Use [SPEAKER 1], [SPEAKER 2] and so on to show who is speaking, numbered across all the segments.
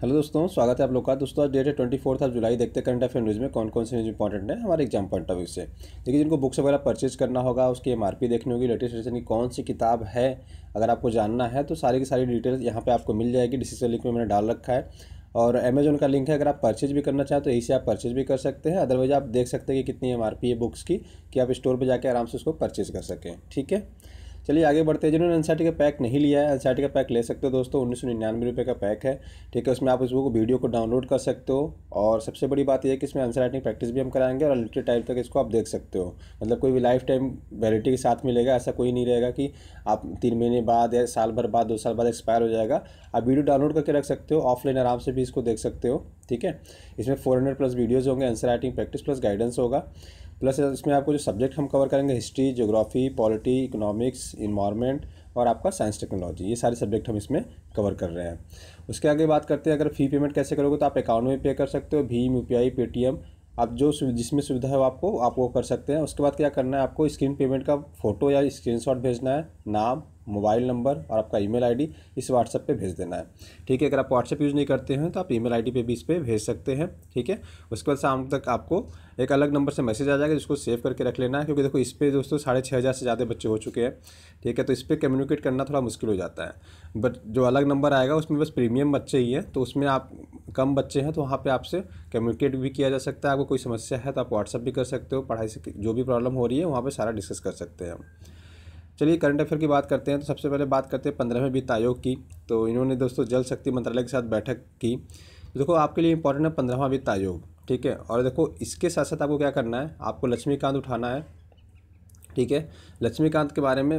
[SPEAKER 1] hello दोस्तों स्वागत है आप लोग का दोस्तों आज डेट है ट्वेंटी फोर्थ ऑफ जुलाई देखते हैं करंट अफेयर न्यूज़ में कौन कौन से न्यूज़ इंपॉर्टेंट है हमारे एग्जाम पॉइंट ऑफ व्यू से देखिए जिनको बुक्स वगैरह परचेज करना होगा उसकी एम देखनी होगी लेटेस्ट एडिशन की कौन सी किताब है अगर आपको जानना है तो सारी की सारी डिटेल्स यहाँ पर आपको मिल जाएगी डिस्क्रिप्शन लिंक में मैंने डाल रखा है और अमेजोन का लिंक है अगर आप परचेज भी करना चाहें तो यही से आप परचेज भी कर सकते हैं अदरवाइज आप देख सकते हैं कि कितनी एम है बुक्स की कि आप स्टोर पर जाकर आराम से उसको परचेज कर सकें ठीक है चलिए आगे बढ़ते हैं जिन्होंने एनसाइटी का पैक नहीं लिया है एनसाइटी का पैक ले सकते हो दोस्तों उन्नीस सौ निन्यानवे रुपये का पैक है ठीक है उसमें आप इस बुक वीडियो को डाउनलोड कर सकते हो और सबसे बड़ी बात यह है कि इसमें आंसर राइटिंग प्रैक्टिस भी हम कराएंगे और अल्टीमेट टाइम तक इसको आप देख सकते हो मतलब कोई भी लाइफ टाइम वैलिडिटी के साथ मिलेगा ऐसा कोई नहीं रहेगा कि आप तीन महीने बाद या साल भर बाद दो साल बाद एक्सपायर हो जाएगा आप वीडियो डाउनलोड करके रख सकते हो ऑफलाइन आराम से भी इसको देख सकते हो ठीक है इसमें फोर हंड्रेड प्लस वीडियोज़ होंगे answer writing practice plus guidance होगा प्लस इसमें आपको जो सब्जेक्ट हम कवर करेंगे history geography polity economics environment और आपका साइंस टेक्नोलॉजी ये सारे सब्जेक्ट हम इसमें कवर कर रहे हैं उसके आगे बात करते हैं अगर फ़ी पेमेंट कैसे करोगे तो आप अकाउंट में पे कर सकते हो भीम यू पी आप जो जिसमें सुविधा है आपको आप वो कर सकते हैं उसके बाद क्या करना है आपको स्क्रीन पेमेंट का फ़ोटो या स्क्रीनशॉट भेजना है नाम मोबाइल नंबर और आपका ईमेल आईडी इस व्हाट्सएप पे भेज देना है ठीक है अगर आप व्हाट्सएप यूज़ नहीं करते हैं तो आप ईमेल आईडी पे भी इस पर भेज सकते हैं ठीक है उसके बाद शाम तक आपको एक अलग नंबर से मैसेज आ जाएगा जिसको सेव करके रख लेना है क्योंकि देखो इस पर दोस्तों साढ़े छः हज़ार से ज़्यादा बच्चे हो चुके हैं ठीक है तो इस पर कम्युनिकेट करना थोड़ा मुश्किल हो जाता है बट जो अलग नंबर आएगा उसमें बस प्रीमियम बच्चे ही हैं तो उसमें आप कम बच्चे हैं तो वहाँ पर आपसे कम्युनिकेट भी किया जा सकता है आपको कोई समस्या है तो आप व्हाट्सअप भी कर सकते हो पढ़ाई से जो भी प्रॉब्लम हो रही है वहाँ पर सारा डिस्कस कर सकते हैं हम चलिए करंट अफेयर की बात करते हैं तो सबसे पहले बात करते हैं पंद्रहवें वित्त आयोग की तो इन्होंने दोस्तों जल शक्ति मंत्रालय के साथ बैठक की देखो आपके लिए इंपॉर्टेंट है पंद्रहवा वित्त आयोग ठीक है और देखो इसके साथ साथ आपको क्या करना है आपको लक्ष्मीकांत उठाना है ठीक है लक्ष्मीकांत के बारे में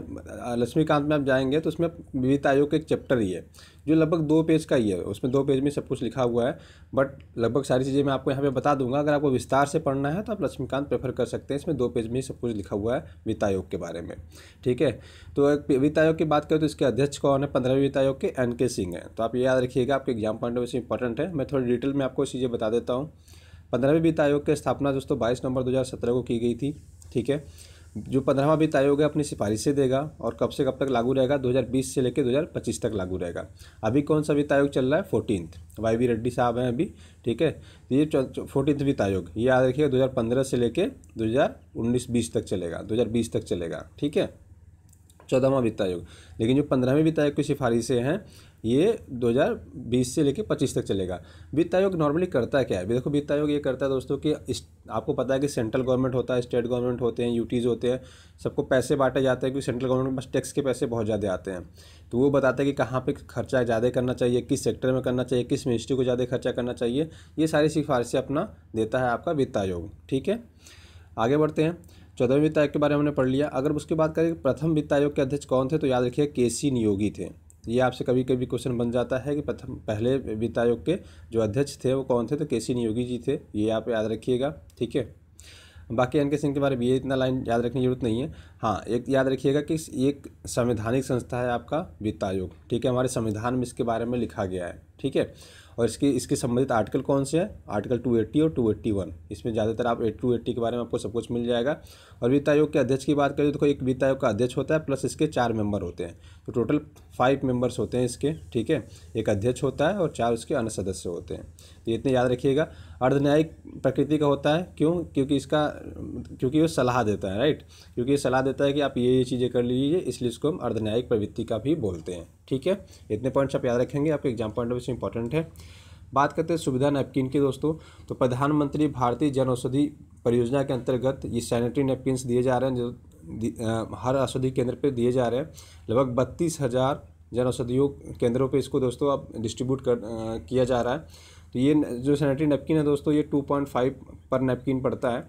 [SPEAKER 1] लक्ष्मीकांत में आप जाएंगे तो उसमें विविध आयोग का एक चैप्टर ही है जो लगभग दो पेज का ही है उसमें दो पेज में सब कुछ लिखा हुआ है बट लगभग सारी चीज़ें मैं आपको यहाँ पे बता दूंगा अगर आपको विस्तार से पढ़ना है तो आप लक्ष्मीकांत प्रेफर कर सकते हैं इसमें दो पेज में ही सब कुछ लिखा हुआ है वित्त आयोग के बारे में ठीक है तो एक वित्त आयोग की बात करें तो इसके अध्यक्ष कौन है पंद्रहवें वित्त आयोग के एन के सिंह हैं तो आप ये याद रखिएगा आपके एग्जाम पॉइंट ऑफ इंपॉर्टेंट है मैं थोड़ी डिटेल में आपको चीज़ें बता देता हूँ पंद्रहवें वित्त आयोग की स्थापना दोस्तों बाईस नवंबर सत्रह को की गई थी ठीक है जो पंद्रहवा वित्त आयोग है अपनी सिफारिशें देगा और कब से कब तक लागू रहेगा 2020 से लेकर 2025 तक लागू रहेगा अभी कौन सा वित्त आयोग चल रहा है फोर्टीन वाई वी रेड्डी साहब हैं अभी ठीक है तो ये फोर्टीनथ वित्त आयोग ये याद रखिएगा 2015 से लेकर 2019-20 तक चलेगा 2020 तक चलेगा ठीक है चौदहवा वित्त आयोग लेकिन जो पंद्रहवें वित्त आयोग की सिफारिशें हैं ये 2020 से लेकर 25 तक चलेगा वित्त आयोग नॉर्मली करता है क्या है देखो वित्त आयोग ये करता है दोस्तों कि इस आपको पता है कि सेंट्रल गवर्नमेंट होता है स्टेट गवर्नमेंट होते हैं यूटीज़ होते हैं सबको पैसे बांटे जाते हैं क्योंकि सेंट्रल गवर्नमेंट के पास टैक्स के पैसे बहुत ज़्यादा आते हैं तो वो बताते हैं कि कहाँ पर खर्चा ज़्यादा करना चाहिए किस सेक्टर में करना चाहिए किस मिनिस्ट्री को ज़्यादा खर्चा करना चाहिए ये सारी सिफारिशें अपना देता है आपका वित्त आयोग ठीक है आगे बढ़ते हैं चौदहवें वित्त आयोग के बारे में हमने पढ़ लिया अगर उसकी बात करें प्रथम वित्त आयोग के अध्यक्ष कौन थे तो याद रखिए के सी नियोगी थे ये आपसे कभी कभी क्वेश्चन बन जाता है कि प्रथम पहले वित्त आयोग के जो अध्यक्ष थे वो कौन थे तो के सी नियोगी जी थे ये आप याद रखिएगा ठीक है बाकी एन के सिंह के बारे में ये इतना लाइन याद रखने की जरूरत नहीं है हाँ एक याद रखिएगा कि एक संवैधानिक संस्था है आपका वित्त आयोग ठीक है हमारे संविधान में इसके बारे में लिखा गया है ठीक है और इसके इसके संबंधित आर्टिकल कौन से हैं आर्टिकल 280 और 281 इसमें ज़्यादातर आप 280 के बारे में आपको सब कुछ मिल जाएगा और वित्त आयोग के अध्यक्ष की बात करें तो एक वित्त आयोग का अध्यक्ष होता है प्लस इसके चार मेंबर होते हैं तो टोटल फाइव मेंबर्स होते हैं इसके ठीक है एक अध्यक्ष होता है और चार उसके अन्य सदस्य होते हैं तो इतने याद रखिएगा अर्धन्यायिक प्रकृति का होता है क्यों क्योंकि इसका क्योंकि वो सलाह देता है राइट क्योंकि ये सलाह देता है कि आप ये ये चीज़ें कर लीजिए इसलिए इसको हम अर्धन्यायिक प्रवृत्ति का भी बोलते हैं ठीक है इतने पॉइंट्स आप याद रखेंगे आपके एग्जाम पॉइंट ऑफ इंपॉर्टेंट है बात करते हैं सुविधा नैपकिन की दोस्तों तो प्रधानमंत्री भारतीय जन औषधि परियोजना के अंतर्गत ये सैनिटरी नेपकिन दिए जा रहे हैं जो हर औषधि केंद्र पर दिए जा रहे हैं लगभग बत्तीस हज़ार जन औषधियों केंद्रों पर इसको दोस्तों अब डिस्ट्रीब्यूट कर किया जा रहा है तो ये जो सैनिटरी नेपकिन है दोस्तों ये टू पॉइंट फाइव पर नेपकिन पड़ता है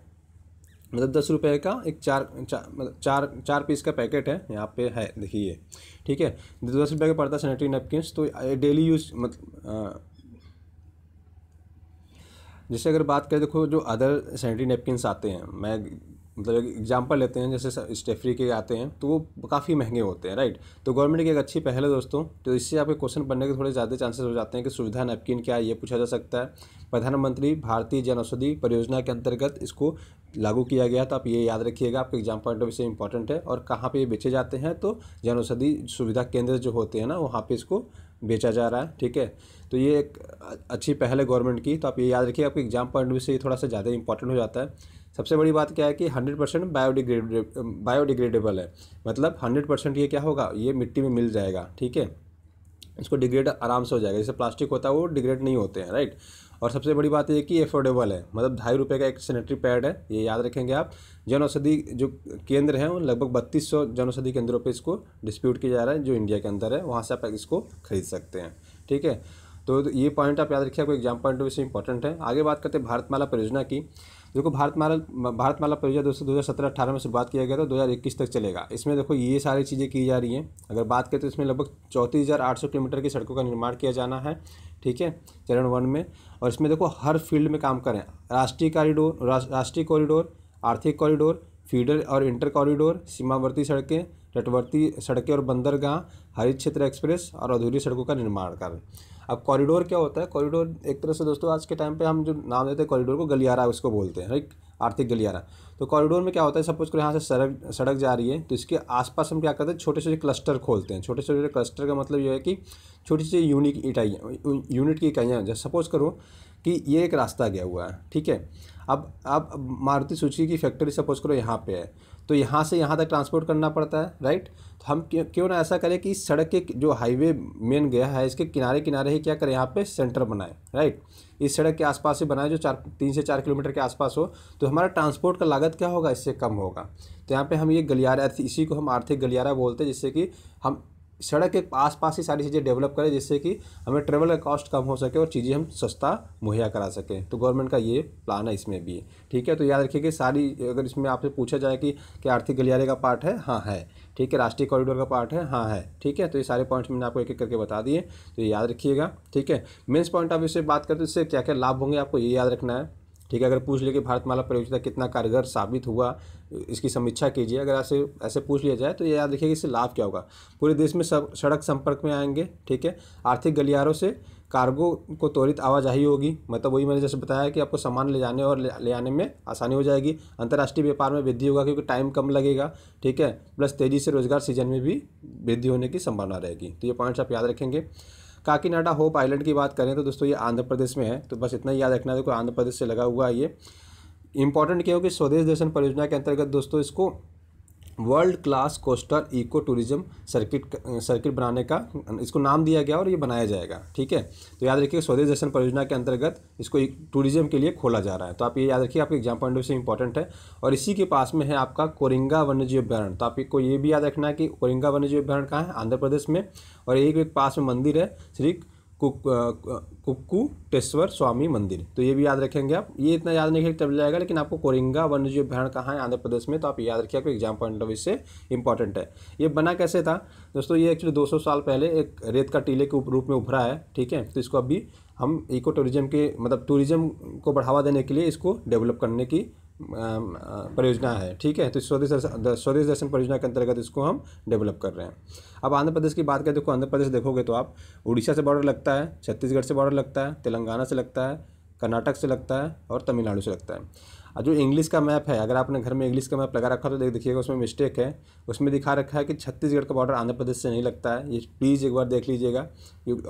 [SPEAKER 1] मतलब दस रुपये का एक चार चार मतलब चार चार पीस का पैकेट है यहाँ पे है देखिए ठीक है दस रुपये का पड़ता है सैनिटरी नेपकिन तो डेली यूज मतलब जैसे अगर बात करें देखो जो अदर सैनिटरी नेपकिनस आते हैं मैं मतलब एग्जाम्पल लेते हैं जैसे स्टेफरी के आते हैं तो वो काफ़ी महंगे होते हैं राइट तो गवर्नमेंट की एक अच्छी पहल है दोस्तों तो इससे आपके क्वेश्चन बनने के थोड़े ज़्यादा चांसेस हो जाते हैं कि सुविधा नैपकिन क्या है ये पूछा जा सकता है प्रधानमंत्री भारतीय जन औषधि परियोजना के अंतर्गत इसको लागू किया गया तो आप ये याद रखिएगा आपके एग्जाम पॉइंट ऑफ से इंपॉर्टेंट है और कहाँ पर ये बेचे जाते हैं तो जन औषधि सुविधा केंद्र जो होते हैं ना वहाँ पर इसको बेचा जा रहा है ठीक है तो ये एक अच्छी पहल है गवर्नमेंट की तो आप ये याद रखिए आपके एग्जाम पॉइंट ऑफ से ये थोड़ा सा ज़्यादा इंपॉर्टेंट हो जाता है सबसे बड़ी बात क्या है कि 100 परसेंट बायोडिग्रेड बायोडिग्रेडेबल है मतलब 100 परसेंट ये क्या होगा ये मिट्टी में मिल जाएगा ठीक है इसको डिग्रेड आराम से हो जाएगा जैसे प्लास्टिक होता है वो डिग्रेड नहीं होते हैं राइट और सबसे बड़ी बात यह कि एफोर्डेबल है मतलब ढाई रुपये का एक सैनिटरी पैड है ये याद रखेंगे आप जन औषधि जो केंद्र हैं वो लगभग बत्तीस सौ जन औषधि केंद्रों पे इसको डिस्प्यूट किया जा रहा है जो इंडिया के अंदर है वहाँ से आप इसको खरीद सकते हैं ठीक है तो ये पॉइंट आप याद रखिए आपको एग्जाम पॉइंट ऑफ व्यू से इंपॉर्टेंट है आगे बात करते हैं भारतमाला परियोजना की देखो भारत माला भारत माला परियोजना दोस्तों दो हज़ार सत्रह अठारह में शुरुआत किया गया था दो हज़ार इक्कीस तक चलेगा इसमें देखो ये सारी चीज़ें की जा रही हैं अगर बात करें तो इसमें लगभग चौंतीस हज़ार आठ सौ किलोमीटर की सड़कों का निर्माण किया जाना है ठीक है चरण वन में और इसमें देखो हर फील्ड में काम करें राष्ट्रीय कॉरिडोर राष्ट्रीय कॉरिडोर आर्थिक कॉरिडोर फीडर और इंटर कॉरिडोर सीमावर्ती सड़कें तटवर्ती सड़कें और बंदरगाह हरित क्षेत्र एक्सप्रेस और अधूरी सड़कों का निर्माण कार्य अब कॉरिडोर क्या होता है कॉरिडोर एक तरह से दोस्तों आज के टाइम पे हम जो नाम देते हैं कॉरिडोर को गलियारा उसको बोलते हैं राइट आर्थिक गलियारा तो कॉरिडोर में क्या होता है सपोज करो यहाँ से सड़क सड़क जा रही है तो इसके आसपास हम क्या करते हैं छोटे छोटे क्लस्टर खोलते हैं छोटे छोटे क्लस्टर का मतलब ये है कि छोटी छोटी यूनिक इकाइयाँ यूनिट की इकाइयाँ जैसे सपोज करो कि ये एक रास्ता गया हुआ है ठीक है अब अब मारुति सूची की फैक्ट्री सपोज करो यहाँ पे है तो यहाँ से यहाँ तक ट्रांसपोर्ट करना पड़ता है राइट तो हम क्यों ना ऐसा करें कि इस सड़क के जो हाईवे मेन गया है इसके किनारे किनारे ही क्या करें यहाँ पे सेंटर बनाएं राइट इस सड़क के आसपास से बनाएं जो चार तीन से चार किलोमीटर के आसपास हो तो हमारा ट्रांसपोर्ट का लागत क्या होगा इससे कम होगा तो यहाँ पर हम ये गलियारा इसी को हम आर्थिक गलियारा बोलते हैं जिससे कि हम सड़क के आस पास ही सारी चीज़ें डेवलप करें जिससे कि हमें ट्रेवल का कॉस्ट कम हो सके और चीज़ें हम सस्ता मुहैया करा सकें तो गवर्नमेंट का ये प्लान है इसमें भी ठीक है तो याद रखिए कि सारी अगर इसमें आपसे पूछा जाए कि क्या आर्थिक गलियारे का पार्ट है हाँ है ठीक है राष्ट्रीय कॉरिडोर का पार्ट है हाँ है ठीक है तो ये सारे पॉइंट्स मैंने आपको एक एक करके बता दिए तो ये याद रखिएगा ठीक है मेन्स पॉइंट ऑफ व्यू से बात करते इससे क्या क्या लाभ होंगे आपको ये याद रखना है ठीक है अगर पूछ लीजिए कि भारतमाला परियोजना कितना कारगर साबित हुआ इसकी समीक्षा कीजिए अगर ऐसे ऐसे पूछ लिया जाए तो ये याद रखिए कि इससे लाभ क्या होगा पूरे देश में सब सड़क संपर्क में आएंगे ठीक है आर्थिक गलियारों से कार्गो को त्वरित आवाजाही होगी मतलब वही मैंने जैसे बताया कि आपको सामान ले जाने और ले आने में आसानी हो जाएगी अंतर्राष्ट्रीय व्यापार में वृद्धि होगा क्योंकि टाइम कम लगेगा ठीक है प्लस तेज़ी से रोजगार सीजन में भी वृद्धि होने की संभावना रहेगी तो ये पॉइंट्स आप याद रखेंगे काकीनाडा होप आइलैंड की बात करें तो दोस्तों ये आंध्र प्रदेश में है तो बस इतना ही याद रखना देखो आंध्र प्रदेश से लगा हुआ है ये इंपॉर्टेंट क्या हो कि स्वदेश दर्शन परियोजना के अंतर्गत दोस्तों इसको world class coastal eco tourism circuit circuit बनाने का इसको नाम दिया गया और ये बनाया जाएगा ठीक है तो याद रखिए स्वदेश दर्शन परियोजना के अंतर्गत इसको टूरिज्म के लिए खोला जा रहा है तो आप ये याद रखिए आपके एग्जाम पॉइंट से इंपॉर्टेंट है और इसी के पास में है आपका कोरिंगा वन्यजीव अभ्यारण तो आपको ये भी याद रखना है कि कोरिंगा वन्यजीव अभ्यारण कहाँ है आंध्र प्रदेश में और एक, एक पास में मंदिर है श्री टेश्वर स्वामी मंदिर तो ये भी याद रखेंगे आप ये इतना याद नहीं रखेंगे तब जाएगा लेकिन आपको कोरिंगा वन्य जीव अभ्यारण कहाँ है आंध्र प्रदेश में तो आप याद रखिए आपको एग्जाम पॉइंट ऑफ इससे इंपॉर्टेंट है ये बना कैसे था दोस्तों ये एक्चुअली 200 साल पहले एक रेत का टीले के रूप में उभरा है ठीक है तो इसको अभी हम इको टूरिज्म के मतलब टूरिज्म को बढ़ावा देने के लिए इसको डेवलप करने की परियोजना है ठीक है तो स्वदेश दर्शन स्वदेश दर्शन परियोजना के अंतर्गत इसको हम डेवलप कर रहे हैं अब आंध्र प्रदेश की बात करें देखो आंध्र प्रदेश देखोगे तो आप उड़ीसा से बॉर्डर लगता है छत्तीसगढ़ से बॉर्डर लगता है तेलंगाना से लगता है कर्नाटक से लगता है और तमिलनाडु से लगता है और जो इंग्लिश का मैप है अगर आपने घर में इंग्लिश का मैप लगा रखा तो देख देखिएगा उसमें मिस्टेक है उसमें दिखा रखा है कि छत्तीसगढ़ का बॉर्डर आंध्र प्रदेश से नहीं लगता है ये प्लीज़ एक बार देख लीजिएगा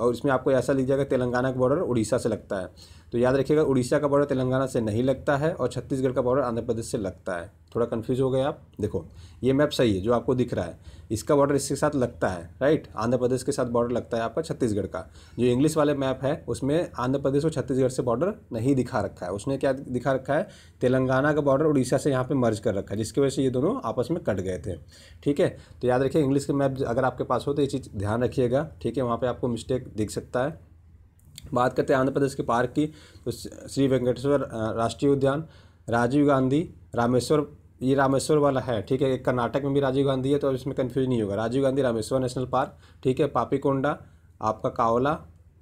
[SPEAKER 1] और इसमें आपको ऐसा लीजिएगा तेलंगाना का बॉर्डर उड़ीसा से लगता है तो याद रखिएगा उड़ीसा का बॉर्डर तेलंगाना से नहीं लगता है और छत्तीसगढ़ का बॉर्डर आंध्र प्रदेश से लगता है थोड़ा कन्फ्यूज हो गए आप देखो ये मैप सही है जो आपको दिख रहा है इसका बॉर्डर इसके साथ लगता है राइट आंध्र प्रदेश के साथ बॉर्डर लगता है आपका छत्तीसगढ़ का जो इंग्लिश वाले मैप है उसमें आंध्र प्रदेश और छत्तीसगढ़ से बॉर्डर नहीं दिखा रखा है उसने क्या दिखा रखा है तेलंगाना का बॉर्डर उड़ीसा से यहाँ पर मर्ज कर रखा है जिसकी वजह से ये दोनों आपस में कट गए थे ठीक है तो याद रखिए इंग्लिश के मैप अगर आपके पास हो तो ये चीज़ ध्यान रखिएगा ठीक है वहाँ पर आपको मिस्टेक दिख सकता है बात करते हैं आंध्र प्रदेश के पार्क की तो श्री वेंकटेश्वर राष्ट्रीय उद्यान राजीव गांधी रामेश्वर ये रामेश्वर वाला है ठीक है एक कर्नाटक में भी राजीव गांधी है तो इसमें कन्फ्यूज नहीं होगा राजीव गांधी रामेश्वर नेशनल पार्क ठीक है पापीकोंडा आपका कावला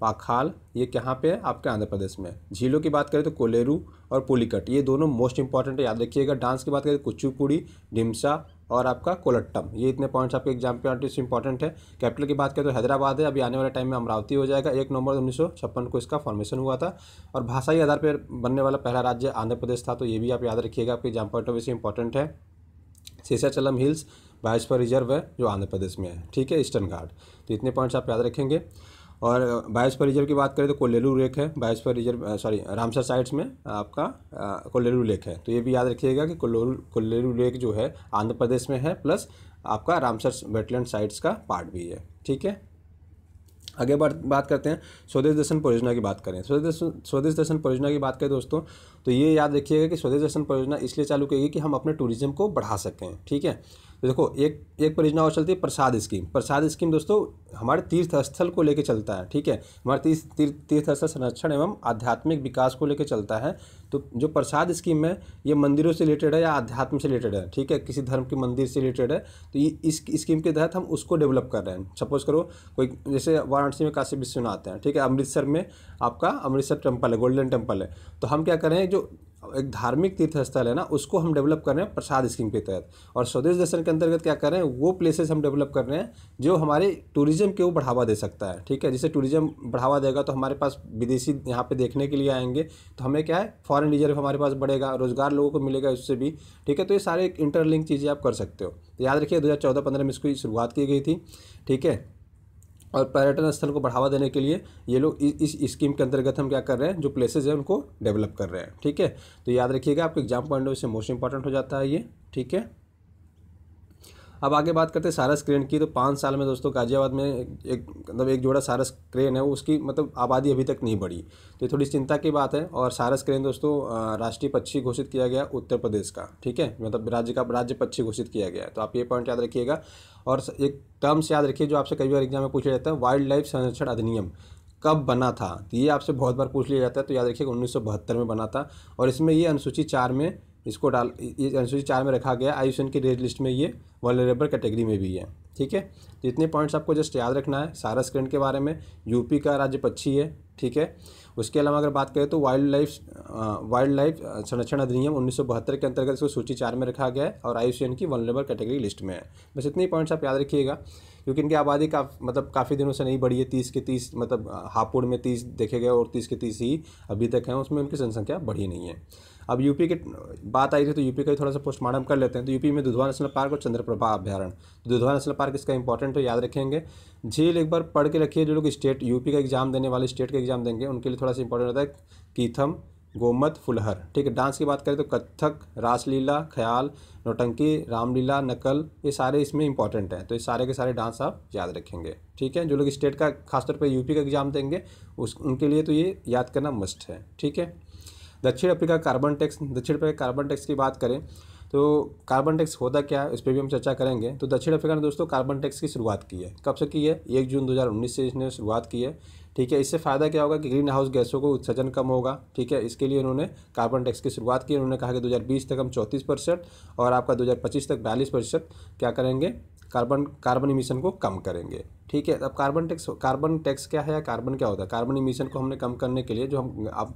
[SPEAKER 1] पाखाल ये कहाँ पे है आपके आंध्र प्रदेश में झीलों की बात करें तो कोलेरू और पुलिकट ये दोनों मोस्ट इंपॉर्टेंट है याद रखिएगा डांस की बात करें तो कुचुपुड़ी ढिमसा और आपका कोलट्टम ये इतने पॉइंट्स आपके एग्जाम पे आर्टिस्ट इंपॉर्टेंट है कैपिटल की बात करें तो हैदराबाद है अभी आने वाले टाइम में अमरावती हो जाएगा एक नवंबर उन्नीस को इसका फॉर्मेशन हुआ था और भाषाई आधार पर बनने वाला पहला राज्य आंध्र प्रदेश था तो ये भी आप याद रखिएगा आपके एग्जाम पॉइंट ऑफ व्यू से इंपॉर्टेंट है शेषाचलम हिल्स बाइस रिजर्व है जो आंध्र प्रदेश में है ठीक है ईस्टर्न घाट तो इतने पॉइंट्स आप याद रखेंगे और बायोस्फीयर रिजर्व की बात करें तो कोलेरू लेक है biosphere reserve sorry Ramsar sites में आपका कोलेरू लेक है तो ये भी याद रखिएगा कि कोलेरू लेक जो है आंध्र प्रदेश में है प्लस आपका रामसर वेटलैंड साइट्स का पार्ट भी है ठीक है आगे बात बात करते हैं स्वदेश दर्शन परियोजना की बात करें स्वदेश स्वदेश दर्शन परियोजना की बात करें दोस्तों तो ये याद रखिएगा कि स्वदेश दर्शन परियोजना इसलिए चालू करेगी कि हम अपने टूरिज्म को बढ़ा सकें ठीक है तो देखो एक एक परियोजना और चलती है प्रसाद स्कीम प्रसाद स्कीम दोस्तों हमारे तीर्थ स्थल को लेकर चलता है ठीक है हमारे तीर्थ तीर्थ स्थल संरक्षण एवं आध्यात्मिक विकास को लेकर चलता है तो जो प्रसाद स्कीम है ये मंदिरों से रिलेटेड है या आध्यात्म से रिलेटेड है ठीक है किसी धर्म के मंदिर से रिलेटेड है तो ये इस स्कीम के तहत हम उसको डेवलप कर रहे हैं सपोज करो कोई जैसे वाराणसी में काशी विश्वनाथ है ठीक है अमृतसर में आपका अमृतसर टेम्पल है गोल्डन टेम्पल है तो हम क्या करें जो एक धार्मिक तीर्थस्थल है ना उसको हम डेवलप कर रहे हैं प्रसाद स्कीम के तहत और स्वदेश दर्शन के अंतर्गत क्या कर रहे हैं वो प्लेसेस हम डेवलप कर रहे हैं जो हमारे टूरिज्म के वो बढ़ावा दे सकता है ठीक है जैसे टूरिज्म बढ़ावा देगा तो हमारे पास विदेशी यहाँ पे देखने के लिए आएंगे तो हमें क्या है फॉरन रिजर्व हमारे पास बढ़ेगा रोजगार लोगों को मिलेगा उससे भी ठीक है तो ये सारे इंटरलिंक चीज़ें आप कर सकते हो तो याद रखिए दो हज़ार में इसकी शुरुआत की गई थी ठीक है और पर्यटन स्थल को बढ़ावा देने के लिए ये लोग इस स्कीम के अंतर्गत हम क्या कर रहे हैं जो प्लेसेज हैं उनको डेवलप कर रहे हैं ठीक है तो याद रखिएगा आपके एग्जाम पॉइंट ऑफ से मोस्ट इंपॉर्टेंट हो जाता है ये ठीक है अब आगे बात करते हैं सारस क्रेन की तो पाँच साल में दोस्तों गाजियाबाद में एक मतलब एक जोड़ा सारस क्रेन है उसकी मतलब आबादी अभी तक नहीं बढ़ी तो ये थोड़ी चिंता की बात है और सारस क्रेन दोस्तों राष्ट्रीय पक्षी घोषित किया गया उत्तर प्रदेश का ठीक है मतलब राज्य का राज्य पक्षी घोषित किया गया तो आप ये पॉइंट याद रखिएगा और एक टर्म्स याद रखिए जो आपसे कई बार एग्जाम में पूछा जाता है वाइल्ड लाइफ संरक्षण अधिनियम कब बना था तो ये आपसे बहुत बार पूछ लिया जाता है तो याद रखिएगा उन्नीस में बना था और इसमें ये अनुसूची चार में इसको डाल ये अनुसूची चार में रखा गया आई की रेड लिस्ट में ये वॉलरेबल कैटेगरी में भी है ठीक है तो इतने पॉइंट्स आपको जस्ट याद रखना है सारस करंट के बारे में यूपी का राज्य पक्षी है ठीक है उसके अलावा अगर बात करें तो वाइल्ड लाइफ वाइल्ड लाइफ संरक्षण अधिनियम उन्नीस के अंतर्गत इसको सूची चार में रखा गया है और आई की वनरेबल कैटेगरी लिस्ट में है बस इतने पॉइंट्स आप याद रखिएगा क्योंकि इनकी आबादी का मतलब काफ़ी दिनों से नहीं बढ़ी है तीस के तीस मतलब हापुड़ में तीस देखे गए और तीस के तीस ही अभी तक हैं उसमें उनकी जनसंख्या बढ़ी नहीं है अब यूपी की बात आई थी तो यूपी का थोड़ा सा पोस्टमार्टम कर लेते हैं तो यूपी में दुधवा नेशनल पार्क और चंद्रप्रभा तो दुधवा नेशनल पार्क इसका इंपॉर्टेंट है तो याद रखेंगे झील एक बार पढ़ के रखिए जो लोग स्टेट यूपी का एग्जाम देने वाले स्टेट का एग्जाम देंगे उनके लिए थोड़ा सा इंपॉर्टेंट होता है कीथम गोमत फुलहर ठीक है डांस की बात करें तो कत्थक रासलीला ख्याल नोटंकी रामलीला नकल ये सारे इसमें इंपॉर्टेंट हैं तो ये सारे के सारे डांस आप याद रखेंगे ठीक है जो लोग स्टेट का खासतौर पर यूपी का एग्जाम देंगे उस उनके लिए तो ये याद करना मस्ट है ठीक है दक्षिण अफ्रीका कार्बन टैक्स दक्षिण अफ्रीका कार्बन टैक्स की बात करें तो कार्बन टैक्स होता क्या है इस पर भी हम चर्चा करेंगे तो दक्षिण अफ्रीका ने दोस्तों कार्बन टैक्स की शुरुआत की है कब से की है एक जून 2019 से इसने शुरुआत की है ठीक है इससे फ़ायदा क्या होगा कि ग्रीन हाउस गैसों को उत्सर्जन कम होगा ठीक है इसके लिए उन्होंने कार्बन टैक्स की शुरुआत की उन्होंने कहा कि 2020 तक हम 34 परसेंट और आपका 2025 तक बयालीस परसेंट क्या करेंगे कार्बन कार्बन इमिशन को कम करेंगे ठीक है अब कार्बन टैक्स कार्बन टैक्स क्या है या कार्बन क्या होता है कार्बन इमिशन को हमने कम करने के लिए जो हम आप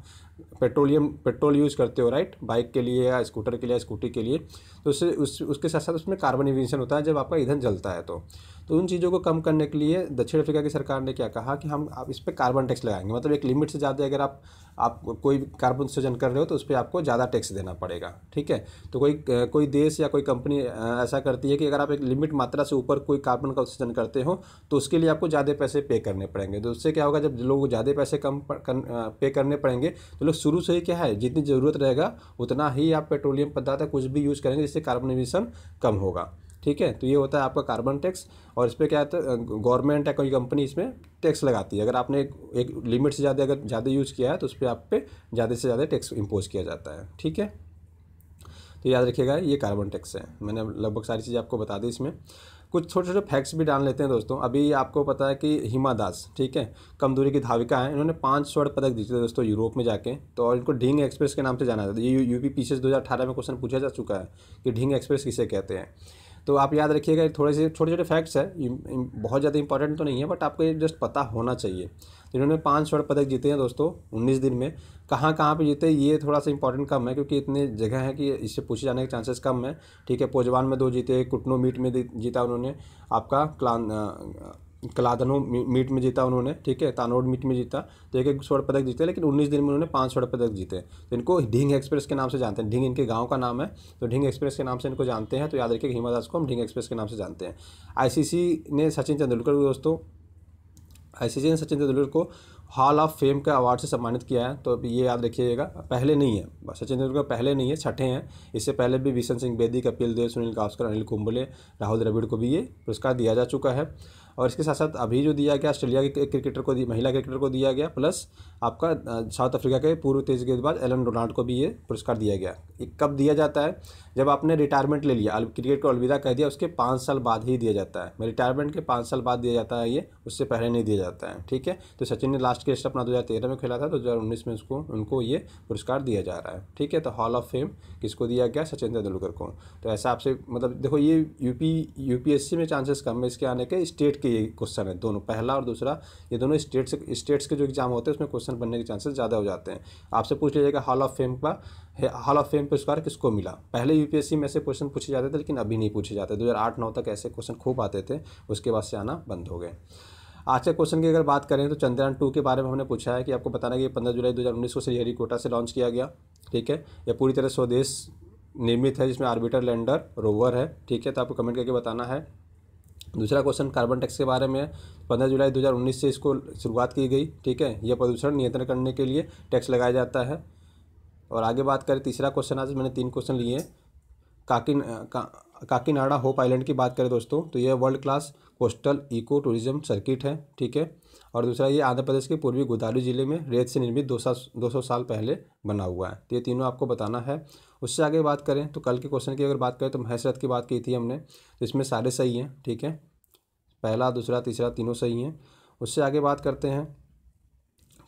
[SPEAKER 1] पेट्रोलियम पेट्रोल यूज़ करते हो राइट बाइक के लिए या स्कूटर के लिए या स्कूटी के लिए तो उससे उस उसके साथ साथ उसमें कार्बन इमिशन होता है जब आपका ईंधन जलता है तो तो उन चीज़ों को कम करने के लिए दक्षिण अफ्रीका की सरकार ने क्या कहा कि हम आप इस पर कार्बन टैक्स लगाएंगे मतलब एक लिमिट से ज़्यादा अगर आप आप कोई कार्बन सृजन कर रहे हो तो उस पर आपको ज़्यादा टैक्स देना पड़ेगा ठीक है तो कोई कोई देश या कोई कंपनी ऐसा करती है कि अगर आप एक लिमिट मात्रा से ऊपर कोई कार्बन का उत्सर्जन करते हो तो उसके लिए आपको ज़्यादा पैसे पे करने पड़ेंगे तो उससे क्या होगा जब लोग ज़्यादा पैसे कम कर, पे करने पड़ेंगे तो लोग शुरू से ही क्या है जितनी ज़रूरत रहेगा उतना ही आप पेट्रोलियम पदार्थ कुछ भी यूज़ करेंगे जिससे कार्बन एमिशन कम होगा ठीक है तो ये होता है आपका कार्बन टैक्स और इस पर क्या होता है गवर्नमेंट या कोई कंपनी इसमें टैक्स लगाती है अगर आपने एक, एक लिमिट से ज़्यादा अगर ज़्यादा यूज़ किया है तो उस पर आप पे ज़्यादा से ज़्यादा टैक्स इम्पोज किया जाता है ठीक है तो याद रखिएगा ये कार्बन टैक्स है मैंने लगभग सारी चीज़ें आपको बता दी इसमें कुछ छोटे छोटे फैक्ट्स भी डाल लेते हैं दोस्तों अभी आपको पता है कि हिमा दास ठीक है कम दूरी की धाविका है इन्होंने पाँच स्वर्ण पदक जीते थे दोस्तों यूरोप में जाके तो और इनको ढींग एक्सप्रेस के नाम से जाना जाता है ये यूपी पी सी में क्वेश्चन पूछा जा चुका है कि ढींग एक्सप्रेस किसे कहते हैं तो आप याद रखिएगा थोड़े से छोटे छोटे फैक्ट्स है बहुत ज़्यादा इंपॉर्टेंट तो नहीं है बट आपको ये जस्ट पता होना चाहिए जिन्होंने पाँच स्वर्ण पदक जीते हैं दोस्तों उन्नीस दिन में कहाँ कहाँ पे जीते ये थोड़ा सा इंपॉर्टेंट कम है क्योंकि इतने जगह हैं कि इससे पूछे जाने के चांसेस कम है ठीक है पोजवान में दो जीते कुटनो मीट में जीता उन्होंने आपका क्लान कलादनो मीट में जीता उन्होंने ठीक है तानोड मीट में जीता तो एक एक स्वर्ण पदक जीते लेकिन 19 दिन में उन्होंने पांच स्वर्ण पदक जीते तो इनको ढिंग एक्सप्रेस के नाम से जानते हैं ढींग इनके गांव का नाम है तो ढिंग एक्सप्रेस के नाम से इनको जानते हैं तो याद रखिए हिमा दास को हम ढींग एक्सप्रेस के नाम से जानते हैं आई ने सचिन तेंदुलकर दोस्तों ने सचिन तेंदुलकर को हॉल ऑफ फेम का अवार्ड से सम्मानित किया है तो ये याद रखिएगा पहले नहीं है सचिन तेंदुलकर पहले नहीं है छठे हैं इससे पहले भी विशन सिंह बेदी कपिल देव सुनील गावस्कर अनिल कुंबले राहुल द्रविड़ को भी ये पुरस्कार दिया जा चुका है और इसके साथ साथ अभी जो दिया गया ऑस्ट्रेलिया के क्रिकेटर को महिला क्रिकेटर को दिया गया प्लस आपका साउथ अफ्रीका के पूर्व तेज गेंदबाज एलन डोनाल्ड को भी ये पुरस्कार दिया गया ये कब दिया जाता है जब आपने रिटायरमेंट ले लिया क्रिकेट को अलविदा कह दिया उसके पाँच साल बाद ही दिया जाता है रिटायरमेंट के पाँच साल बाद दिया जाता है ये उससे पहले नहीं दिया जाता है ठीक है तो सचिन ने लास्ट टेस्ट अपना दो में खेला था दो में उसको उनको ये पुरस्कार दिया जा रहा है ठीक है तो हॉल ऑफ फेम किसको दिया गया सचिन तेंदुलकर को तो ऐसा आपसे मतलब देखो ये यूपी यूपीएससी में चांसेस कम है इसके आने के स्टेट के के ये क्वेश्चन है दोनों पहला और दूसरा ये दोनों स्टेट्स स्टेट्स के जो एग्जाम होते हैं उसमें क्वेश्चन बनने के चांसेस ज़्यादा हो जाते हैं आपसे पूछ लिया हॉल ऑफ फेम का हॉल ऑफ फेम पुरस्कार किसको मिला पहले यूपीएससी में से क्वेश्चन पूछे जाते थे लेकिन अभी नहीं पूछे जाते दो हज़ार तक ऐसे क्वेश्चन खूब आते थे उसके बाद से आना बंद हो गए आज के क्वेश्चन की अगर बात करें तो चंद्रयान टू के बारे में हमने पूछा है कि आपको बताना कि पंद्रह जुलाई 2019 को श्रीहरिकोटा से लॉन्च किया गया ठीक है यह पूरी तरह स्वदेश निर्मित है जिसमें आर्बिटर लैंडर रोवर है ठीक है तो आपको कमेंट करके बताना है दूसरा क्वेश्चन कार्बन टैक्स के बारे में पंद्रह जुलाई 2019 से इसको शुरुआत की गई ठीक है यह प्रदूषण नियंत्रण करने के लिए टैक्स लगाया जाता है और आगे बात करें तीसरा क्वेश्चन आज मैंने तीन क्वेश्चन लिए काकिन का, काकीनाडा होप आइलैंड की बात करें दोस्तों तो यह world class coastal eco tourism circuit है ठीक है और दूसरा ये आंध्र प्रदेश के पूर्वी गोदावरी जिले में रेत से निर्मित दो सौ साल पहले बना हुआ है तो ये तीनों आपको बताना है उससे आगे बात करें तो कल के क्वेश्चन की अगर बात करें तो महेशरथ की बात की थी हमने तो इसमें सारे सही हैं ठीक है पहला दूसरा तीसरा तीनों सही हैं उससे आगे बात करते हैं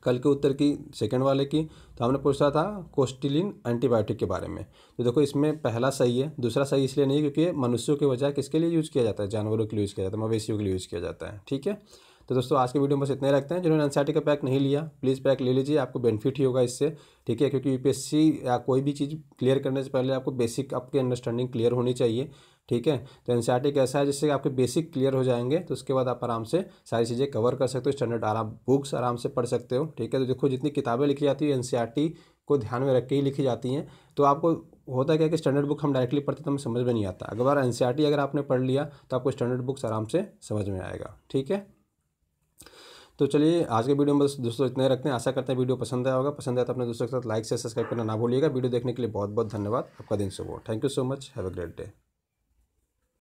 [SPEAKER 1] कल के उत्तर की सेकंड वाले की तो हमने पूछा था कोस्टिलिन एंटीबायोटिक के बारे में तो देखो इसमें पहला सही है दूसरा सही इसलिए नहीं क्योंकि मनुष्यों के बजाय किसके लिए यूज़ किया जाता है जानवरों के लिए यूज़ किया जाता है मवेशियों के लिए यूज़ किया जाता है ठीक है तो दोस्तों आज के वीडियो में बस इतने रखते हैं जिन्होंने एनसीईआरटी e का पैक नहीं लिया प्लीज़ पैक ले लीजिए आपको बेनिफिट ही होगा इससे ठीक है क्योंकि यूपीएससी या कोई भी चीज़ क्लियर करने से पहले आपको बेसिक आपकी अंडरस्टैंडिंग क्लियर होनी चाहिए ठीक है तो e एन सी ऐसा है जिससे आपके बेसिक क्लियर हो जाएंगे तो उसके बाद आप आराम से सारी चीज़ें कवर कर सकते हो स्टैंडर्ड आराम बुक्स आराम से पढ़ सकते हो ठीक है तो देखो जितनी किताबें लिखी जाती है एन e को ध्यान में रख के ही लिखी जाती हैं तो आपको होता है क्या कि स्टैंडर्ड बुक हम डायरेक्टली पढ़ते तो हमें समझ में नहीं आता अगर बार एन अगर आपने पढ़ लिया तो आपको स्टैंडर्ड बुक्स आराम से समझ में आएगा ठीक है तो चलिए आज के वीडियो में बस दोस्तों इतना ही रखते हैं आशा करते हैं वीडियो पसंद आया होगा पसंद आया तो अपने दोस्तों के साथ लाइक से सब्सक्राइब करना ना भूलिएगा वीडियो देखने के लिए बहुत बहुत धन्यवाद आपका दिन सुबह thank you so much have a great day